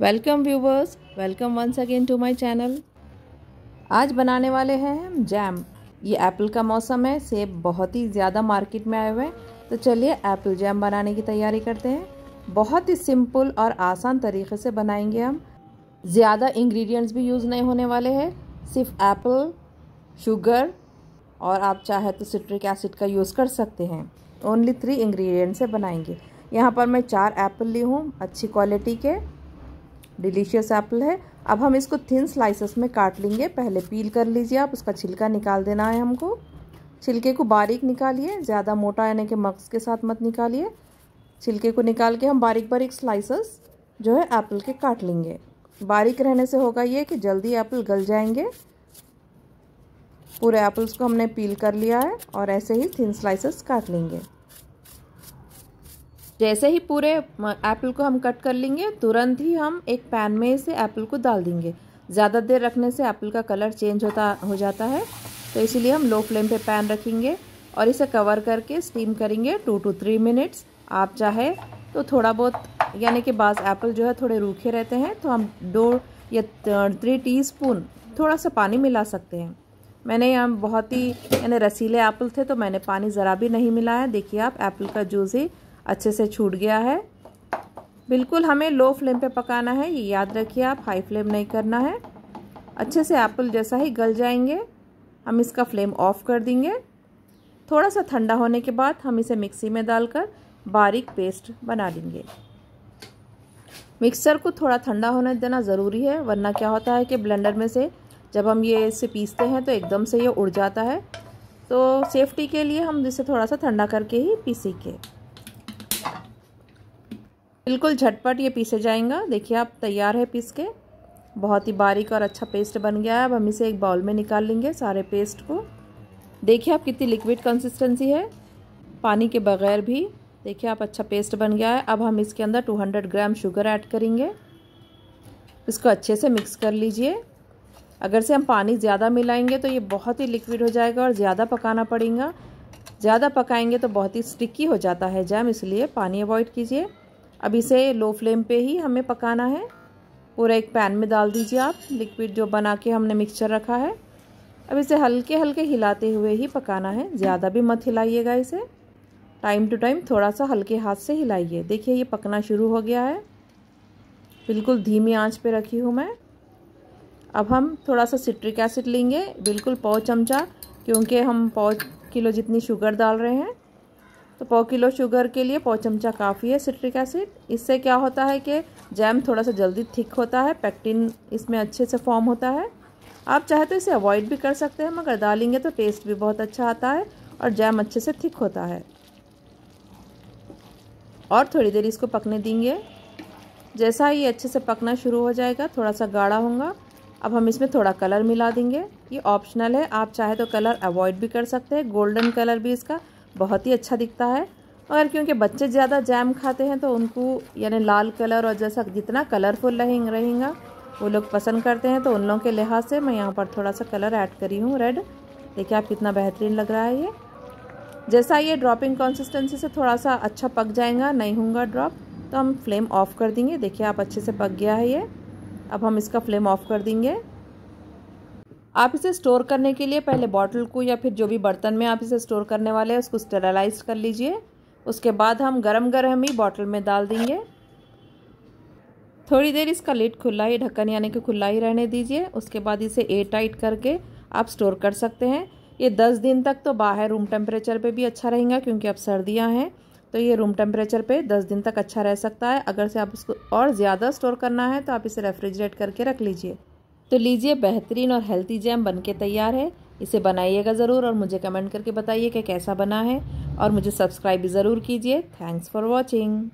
welcome viewers welcome once again to my channel आज बनाने वाले हैं हम जैम ये एप्पल का मौसम है सेब बहुत ही ज़्यादा मार्केट में आए हुए हैं तो चलिए एप्पल जैम बनाने की तैयारी करते हैं बहुत ही सिंपल और आसान तरीके से बनाएंगे हम ज़्यादा इंग्रेडिएंट्स भी यूज़ नहीं होने वाले हैं सिर्फ एप्पल शुगर और आप चाहे तो सिट्रिक एसिड का यूज़ कर सकते हैं ओनली थ्री इंग्रीडियंट्स से बनाएंगे यहाँ पर मैं चार एप्पल ली हूँ अच्छी क्वालिटी के डिलीशियस एप्पल है अब हम इसको थिन स्लाइसेस में काट लेंगे पहले पील कर लीजिए आप उसका छिलका निकाल देना है हमको छिलके को बारीक निकालिए ज़्यादा मोटा यानी कि मक्स के साथ मत निकालिए छिलके को निकाल के हम बारीक बारीक स्लाइसेस जो है एप्पल के काट लेंगे बारीक रहने से होगा ये कि जल्दी एप्पल गल जाएंगे पूरे एप्पल्स को हमने पील कर लिया है और ऐसे ही थिन स्लाइसेस काट लेंगे जैसे ही पूरे एप्पल को हम कट कर लेंगे तुरंत ही हम एक पैन में इसे एप्पल को डाल देंगे ज़्यादा देर रखने से एप्पल का कलर चेंज होता हो जाता है तो इसीलिए हम लो फ्लेम पे पैन रखेंगे और इसे कवर करके स्टीम करेंगे टू टू थ्री मिनट्स आप चाहे तो थोड़ा बहुत यानी कि बास एप्पल जो है थोड़े रूखे रहते हैं तो हम दो या थ्री टी थोड़ा सा पानी मिला सकते हैं मैंने यहाँ बहुत ही यानी रसीले एप्पल थे तो मैंने पानी ज़रा भी नहीं मिलाया देखिए आप एप्पल का जूस ही अच्छे से छूट गया है बिल्कुल हमें लो फ्लेम पे पकाना है ये याद रखिए आप हाई फ्लेम नहीं करना है अच्छे से एप्पल जैसा ही गल जाएंगे हम इसका फ्लेम ऑफ कर देंगे थोड़ा सा ठंडा होने के बाद हम इसे मिक्सी में डालकर बारीक पेस्ट बना लेंगे मिक्सचर को थोड़ा ठंडा होने देना ज़रूरी है वरना क्या होता है कि ब्लेंडर में से जब हम ये इसे पीसते हैं तो एकदम से ये उड़ जाता है तो सेफ्टी के लिए हम इसे थोड़ा सा ठंडा करके ही पीसेंगे बिल्कुल झटपट ये पीसे जाएगा देखिए आप तैयार है पीस के बहुत ही बारीक और अच्छा पेस्ट बन गया है अब हम इसे एक बाउल में निकाल लेंगे सारे पेस्ट को देखिए आप कितनी लिक्विड कंसिस्टेंसी है पानी के बगैर भी देखिए आप अच्छा पेस्ट बन गया है अब हम इसके अंदर 200 ग्राम शुगर ऐड करेंगे इसको अच्छे से मिक्स कर लीजिए अगर से हम पानी ज़्यादा मिलाएंगे तो ये बहुत ही लिक्विड हो जाएगा और ज़्यादा पकाना पड़ेगा ज़्यादा पकाएंगे तो बहुत ही स्टिकी हो जाता है जैम इसलिए पानी अवॉइड कीजिए अब इसे लो फ्लेम पे ही हमें पकाना है पूरा एक पैन में डाल दीजिए आप लिक्विड जो बना के हमने मिक्सचर रखा है अब इसे हल्के हल्के हिलाते हुए ही पकाना है ज़्यादा भी मत हिलाइएगा इसे टाइम टू टाइम थोड़ा सा हल्के हाथ से हिलाइए देखिए ये पकना शुरू हो गया है बिल्कुल धीमी आंच पे रखी हूँ मैं अब हम थोड़ा सा सिट्रिक एसिड लेंगे बिल्कुल पाव चमचा क्योंकि हम पाव किलो जितनी शुगर डाल रहे हैं तो पौ किलो शुगर के लिए पौ चमचा काफ़ी है सिट्रिक एसिड इससे क्या होता है कि जैम थोड़ा सा जल्दी थिक होता है पैक्टिन इसमें अच्छे से फॉर्म होता है आप चाहे तो इसे अवॉइड भी कर सकते हैं मगर डालेंगे तो टेस्ट भी बहुत अच्छा आता है और जैम अच्छे से थिक होता है और थोड़ी देर इसको पकने देंगे जैसा ही अच्छे से पकना शुरू हो जाएगा थोड़ा सा गाढ़ा होगा अब हम इसमें थोड़ा कलर मिला देंगे ये ऑप्शनल है आप चाहे तो कलर अवॉइड भी कर सकते हैं गोल्डन कलर भी इसका बहुत ही अच्छा दिखता है और क्योंकि बच्चे ज़्यादा जैम खाते हैं तो उनको यानी लाल कलर और जैसा जितना कलरफुल रहेंगा वो लोग पसंद करते हैं तो उन लोगों के लिहाज से मैं यहाँ पर थोड़ा सा कलर ऐड करी हूँ रेड देखिए आप कितना बेहतरीन लग रहा है ये जैसा ये ड्रॉपिंग कंसिस्टेंसी से थोड़ा सा अच्छा पक जाएगा नहीं होंगे ड्रॉप तो हम फ्लेम ऑफ़ कर देंगे देखिए आप अच्छे से पक गया है ये अब हम इसका फ्लेम ऑफ़ कर देंगे आप इसे स्टोर करने के लिए पहले बॉटल को या फिर जो भी बर्तन में आप इसे स्टोर करने वाले हैं उसको स्टेरलाइज कर लीजिए उसके बाद हम गरम गरम ही बॉटल में डाल देंगे थोड़ी देर इसका लिड खुला ही ढक्कन यानी कि खुला ही रहने दीजिए उसके बाद इसे एयर टाइट करके आप स्टोर कर सकते हैं ये दस दिन तक तो बाहर रूम टेम्परेचर पर भी अच्छा रहेगा क्योंकि अब सर्दियाँ हैं तो ये रूम टेम्परेचर पे दस दिन तक अच्छा रह सकता है अगर से आप इसको और ज़्यादा स्टोर करना है तो आप इसे रेफ्रिजरेट करके रख लीजिए तो लीजिए बेहतरीन और हेल्थी जैम बनके तैयार है इसे बनाइएगा ज़रूर और मुझे कमेंट करके बताइए कि कैसा बना है और मुझे सब्सक्राइब ज़रूर कीजिए थैंक्स फॉर वॉचिंग